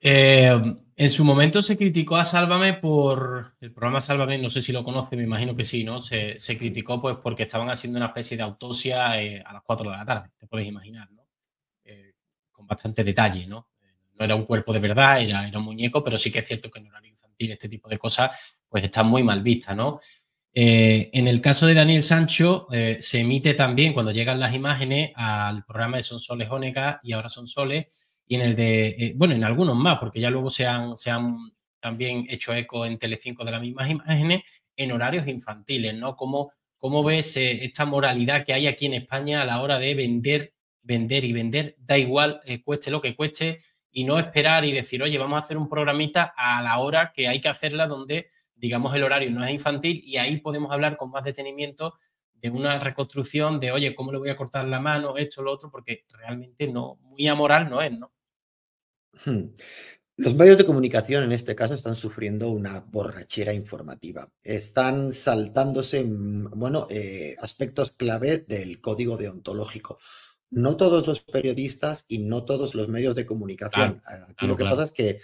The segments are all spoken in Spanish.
Eh, en su momento se criticó a Sálvame por el programa Sálvame, no sé si lo conoce, me imagino que sí, ¿no? Se, criticó pues porque estaban haciendo una especie de autopsia eh, a las 4 de la tarde, te puedes imaginar, eh, con bastante detalle, ¿no? No era un cuerpo de verdad, era, era un muñeco, pero sí que es cierto que en horario infantil este tipo de cosas pues están muy mal vistas, en el caso de Daniel Sancho, se emite también cuando llegan las imágenes al programa de Son Soles Jónica y ahora Son Soles y en el de, eh, bueno, en algunos más, porque ya luego se han, se han también hecho eco en Telecinco de las mismas imágenes, en horarios infantiles, ¿no? ¿Cómo, ves eh, esta moralidad que hay aquí en España a la hora de vender, vender y vender? Da igual, eh, cueste lo que cueste, y no esperar y decir, oye, vamos a hacer un programita a la hora que hay que hacerla, donde, digamos, el horario no es infantil, y ahí podemos hablar con más detenimiento de una reconstrucción de, oye, ¿cómo le voy a cortar la mano? hecho lo otro, porque realmente no, muy amoral no es, ¿no? Hmm. Los medios de comunicación en este caso están sufriendo una borrachera informativa. Están saltándose, mm, bueno, eh, aspectos clave del código deontológico. No todos los periodistas y no todos los medios de comunicación. Ah, lo que pasa es que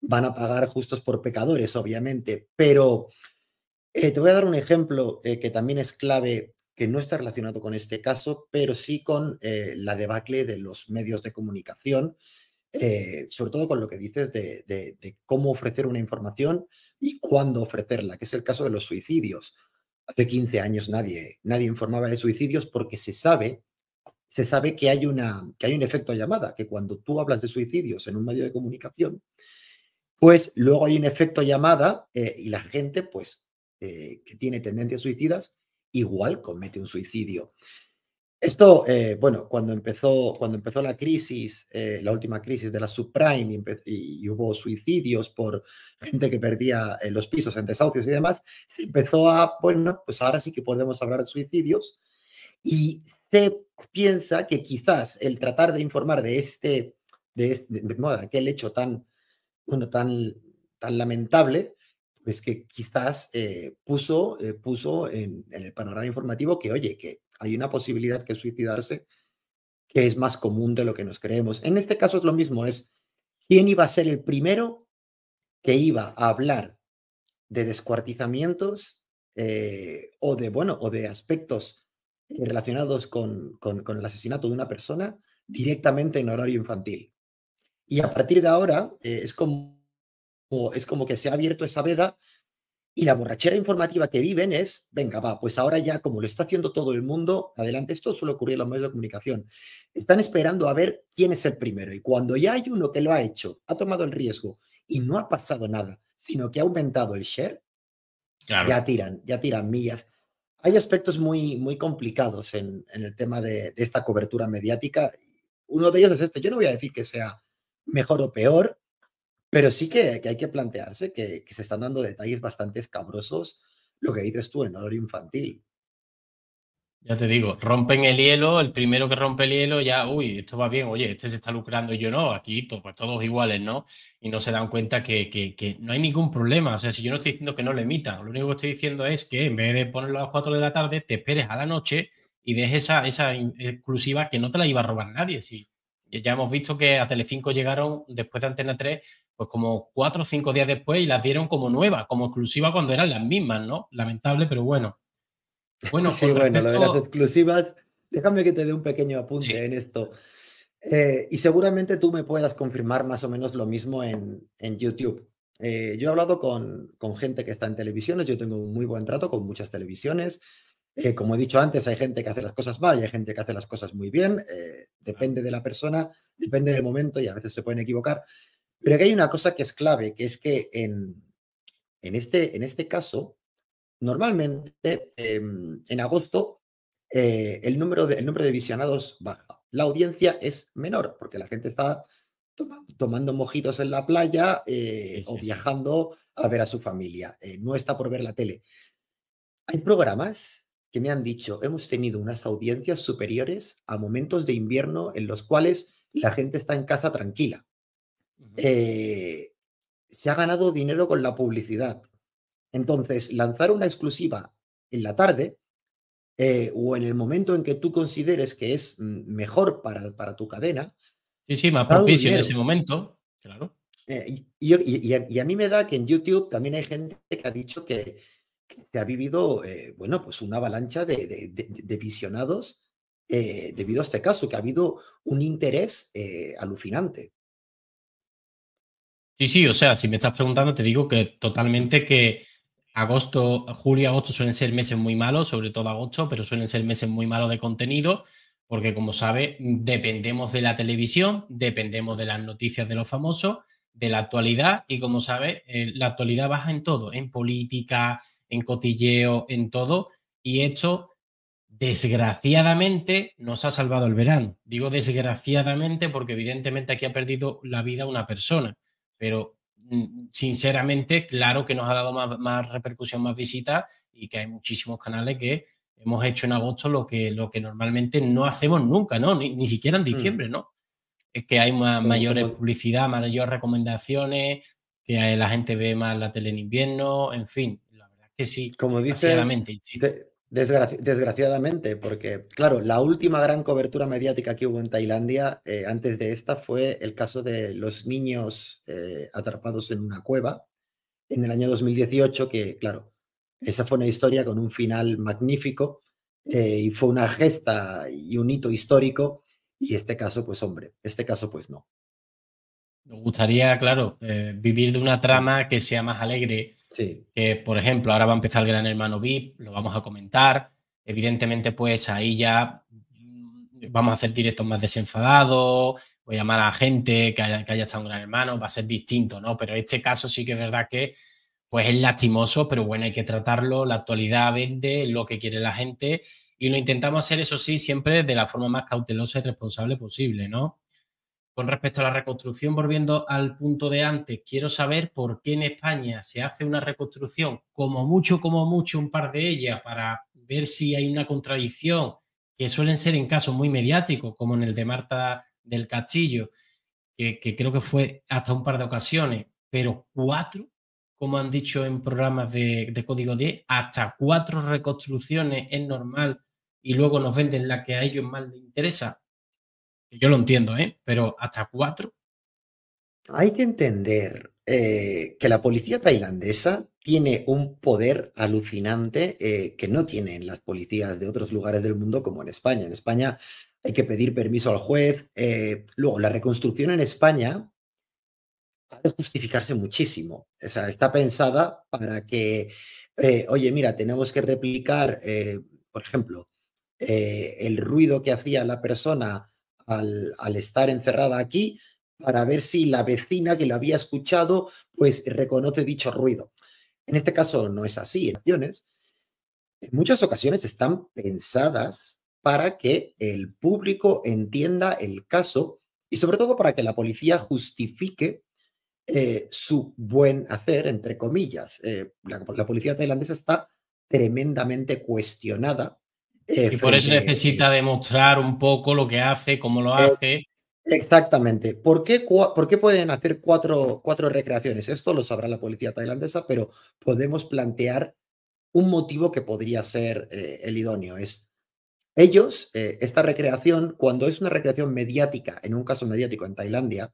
van a pagar justos por pecadores, obviamente, pero eh, te voy a dar un ejemplo eh, que también es clave que no está relacionado con este caso, pero sí con eh, la debacle de los medios de comunicación, eh, sobre todo con lo que dices de, cómo ofrecer una información y cuándo ofrecerla, que es el caso de los suicidios. Hace 15 años nadie, nadie informaba de suicidios porque se sabe, se sabe que, hay una, que hay un efecto llamada, que cuando tú hablas de suicidios en un medio de comunicación, pues luego hay un efecto llamada eh, y la gente pues que tiene tendencias suicidas igual comete un suicidio. Esto, eh, bueno, cuando empezó, cuando empezó la crisis, eh, la última crisis de la subprime y, hubo suicidios por gente que perdía eh, los pisos en desahucios y demás, se empezó a, bueno, pues ahora sí que podemos hablar de suicidios y se piensa que quizás el tratar de informar de este, de, de, de, aquel hecho tan, bueno, tan, tan lamentable, pues que quizás eh, puso, eh, puso en, el panorama informativo que, oye, que hay una posibilidad que suicidarse que es más común de lo que nos creemos. En este caso es lo mismo, es quién iba a ser el primero que iba a hablar de descuartizamientos eh, o de, bueno, o de aspectos relacionados con, el asesinato de una persona directamente en horario infantil. Y a partir de ahora es como es como que se ha abierto esa veda y la borrachera informativa que viven es, venga, va, pues ahora ya como lo está haciendo todo el mundo, adelante, esto suele ocurrir en los medios de comunicación. Están esperando a ver quién es el primero y cuando ya hay uno que lo ha hecho, ha tomado el riesgo y no ha pasado nada, sino que ha aumentado el share, ya tiran, ya tiran millas. Hay aspectos muy, muy complicados en, el tema de, de esta cobertura mediática. Uno de ellos es este. Yo no voy a decir que sea mejor o peor, pero sí que, hay que plantearse que, se están dando detalles bastante escabrosos, lo que dices tú, en honor infantil. Ya te digo, rompen el hielo, el primero que rompe el hielo ya, uy, esto va bien, oye, este se está lucrando y yo no, aquí pues todos iguales, ¿no? Y no se dan cuenta que, no hay ningún problema, o sea, si yo no estoy diciendo que no le emitan, lo único que estoy diciendo es que en vez de ponerlo a las 4 de la tarde, te esperes a la noche y des esa, esa exclusiva que no te la iba a robar nadie. ya hemos visto que a Telecinco llegaron después de Antena 3 pues como cuatro o cinco días después y las dieron como nuevas, como exclusivas cuando eran las mismas, ¿no? Lamentable, pero bueno. Bueno, sí, lo de las exclusivas, déjame que te dé un pequeño apunte en esto. Eh, y seguramente tú me puedas confirmar más o menos lo mismo en, en YouTube. Eh, yo he hablado con, con, gente que está en televisiones, yo tengo un muy buen trato con muchas televisiones. que eh, como he dicho antes, hay gente que hace las cosas mal y hay gente que hace las cosas muy bien. depende de la persona, depende del momento y a veces se pueden equivocar. Pero aquí hay una cosa que es clave, que es que en, en, este, en este caso, normalmente em, en agosto eh, el, número de, de visionados baja. La audiencia es menor porque la gente está tomando mojitos en la playa eh, o viajando a ver a su familia. Eh, no está por ver la tele. Hay programas que me han dicho, hemos tenido unas audiencias superiores a momentos de invierno en los cuales la gente está en casa tranquila. Eh, se ha ganado dinero con la publicidad. Entonces, lanzar una exclusiva en la tarde eh, o en el momento en que tú consideres que es mm, mejor para, para tu cadena. Sí, sí, más propicio en ese momento, claro. Eh, y, a, mí me da que en YouTube también hay gente que ha dicho que, se ha vivido, bueno, pues una avalancha de visionados debido a este caso, que ha habido un interés alucinante. Sí, sí, o sea, si me estás preguntando, te digo que totalmente que agosto, julio y agosto suelen ser meses muy malos, sobre todo agosto, pero suelen ser meses muy malos de contenido, porque como sabes dependemos de la televisión, dependemos de las noticias de los famosos, de la actualidad, y como sabes eh, la actualidad baja en todo, en política, en cotilleo, en todo, y esto desgraciadamente nos ha salvado el verano. Digo desgraciadamente porque evidentemente aquí ha perdido la vida una persona pero mm, sinceramente, claro que nos ha dado más, repercusión, más visitas y que hay muchísimos canales que hemos hecho en agosto lo que, lo que normalmente no hacemos nunca, ¿no? Ni, siquiera en mm. diciembre, ¿no? Es que hay más, mayores publicidad, mayores recomendaciones, que la gente ve más la tele en invierno, en fin, la verdad es que sí. Como dice, desgraciadamente, porque, claro, la última gran cobertura mediática que hubo en Tailandia eh, antes de esta fue el caso de los niños eh, atrapados en una cueva en el año 2018, que, claro, esa fue una historia con un final magnífico eh, y fue una gesta y un hito histórico. Y este caso, pues, hombre, este caso, pues, no. me gustaría, claro, vivir de una trama que sea más alegre, que, por ejemplo, ahora va a empezar el Gran Hermano VIP, lo vamos a comentar. Evidentemente, pues ahí ya mm, vamos a hacer directos más desenfadados, voy a llamar a gente que haya, que haya estado en Gran Hermano, va a ser distinto, ¿no? Pero este caso sí que es verdad que pues es lastimoso, pero bueno, hay que tratarlo, la actualidad vende lo que quiere la gente y lo intentamos hacer, eso sí, siempre de la forma más cautelosa y responsable posible, ¿no? Con respecto a la reconstrucción, volviendo al punto de antes, quiero saber por qué en España se hace una reconstrucción, como mucho, como mucho, un par de ellas, para ver si hay una contradicción, que suelen ser en casos muy mediáticos, como en el de Marta del Castillo, que, creo que fue hasta un par de ocasiones, pero cuatro, como han dicho en programas de, de Código 10, hasta cuatro reconstrucciones es normal y luego nos venden la que a ellos más les interesa yo lo entiendo, ¿eh? Pero hasta cuatro. Hay que entender eh, que la policía tailandesa tiene un poder alucinante eh, que no tienen las policías de otros lugares del mundo como en España. En España hay que pedir permiso al juez. Eh, luego, la reconstrucción en España ha de justificarse muchísimo. O sea, está pensada para que, oye, mira, tenemos que replicar, por ejemplo, el ruido que hacía la persona al, estar encerrada aquí para ver si la vecina que la había escuchado pues reconoce dicho ruido. En este caso no es así. En en muchas ocasiones están pensadas para que el público entienda el caso y sobre todo para que la policía justifique eh, su buen hacer, entre comillas. Eh, la, la policía tailandesa está tremendamente cuestionada y por eso necesita demostrar un poco lo que hace, cómo lo eh, hace. Exactamente. ¿Por qué, ¿Por qué, pueden hacer cuatro, cuatro recreaciones? Esto lo sabrá la policía tailandesa, pero podemos plantear un motivo que podría ser eh, el idóneo. Es ellos, eh, esta recreación, cuando es una recreación mediática, en un caso mediático en Tailandia,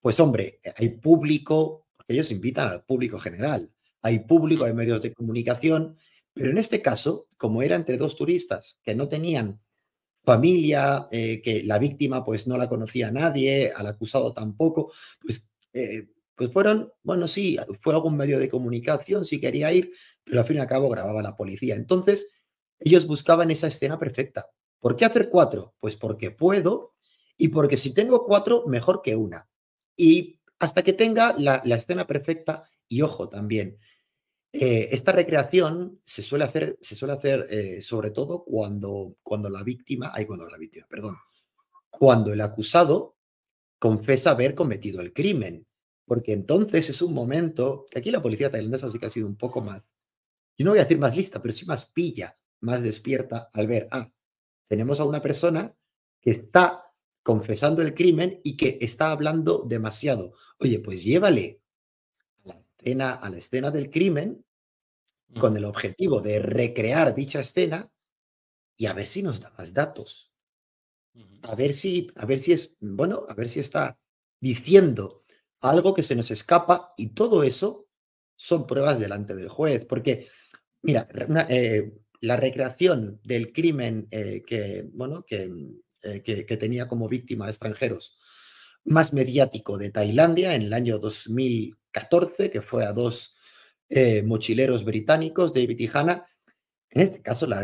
pues hombre, hay público, ellos invitan al público general, hay público, mm. hay medios de comunicación, pero en este caso, como era entre dos turistas que no tenían familia, eh, que la víctima pues no la conocía a nadie, al acusado tampoco, pues, eh, pues fueron, bueno, sí, fue algún medio de comunicación si quería ir, pero al fin y al cabo grababa la policía. Entonces, ellos buscaban esa escena perfecta. ¿Por qué hacer cuatro? Pues porque puedo y porque si tengo cuatro, mejor que una. Y hasta que tenga la escena perfecta y ojo también, eh, esta recreación se suele hacer, se suele hacer eh, sobre todo cuando, cuando la víctima, cuando la víctima, perdón, cuando el acusado confesa haber cometido el crimen, porque entonces es un momento, que aquí la policía tailandesa sí que ha sido un poco más, yo no voy a decir más lista, pero sí más pilla, más despierta al ver, ah, tenemos a una persona que está confesando el crimen y que está hablando demasiado. Oye, pues llévale a la escena del crimen con el objetivo de recrear dicha escena y a ver si nos da más datos. A ver si, a ver si es, bueno, a ver si está diciendo algo que se nos escapa y todo eso son pruebas delante del juez. Porque, mira, eh, la recreación del crimen eh, que, bueno, eh, que, que, tenía como víctima extranjeros más mediático de Tailandia en el año 2014, que fue a dos eh, mochileros británicos, David y Hannah. En este caso, la,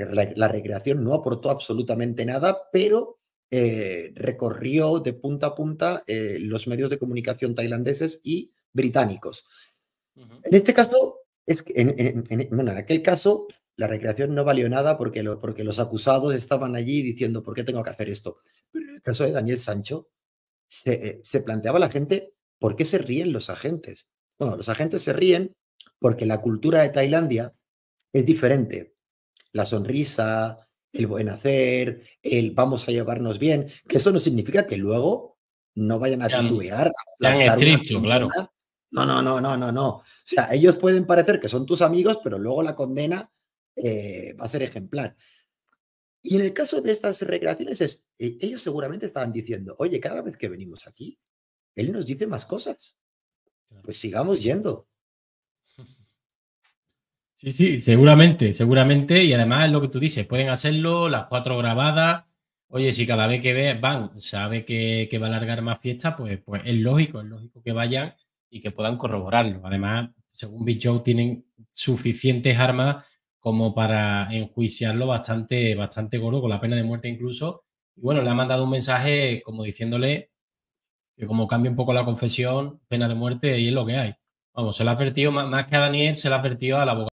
recreación no aportó absolutamente nada, pero eh, recorrió de punta a punta eh, los medios de comunicación tailandeses y británicos. En este caso, es en, aquel caso, la recreación no valió nada porque, porque los acusados estaban allí diciendo, ¿por qué tengo que hacer esto? en el caso de Daniel Sancho, eh, se, planteaba la gente por qué se ríen los agentes. Bueno, los agentes se ríen porque la cultura de Tailandia es diferente. La sonrisa, el buen hacer, el vamos a llevarnos bien, que eso no significa que luego no vayan a titubear. Tan claro. No, no, no, no, no, no. O sea, ellos pueden parecer que son tus amigos, pero luego la condena eh, va a ser ejemplar. Y en el caso de estas recreaciones eh, ellos seguramente estaban diciendo, oye, cada vez que venimos aquí, él nos dice más cosas. Pues sigamos yendo. Sí, sí, seguramente, seguramente. Y además es lo que tú dices, pueden hacerlo las cuatro grabadas. Oye, si cada vez que ve, van, sabe que, va a alargar más fiesta, pues, pues es lógico, es lógico que vayan y que puedan corroborarlo. Además, según Big Joe, tienen suficientes armas como para enjuiciarlo bastante, bastante gordo, con la pena de muerte incluso. Y bueno, le ha mandado un mensaje como diciéndole que como cambia un poco la confesión, pena de muerte y es lo que hay. Vamos, se lo ha advertido, más que a Daniel, se lo ha advertido al abogado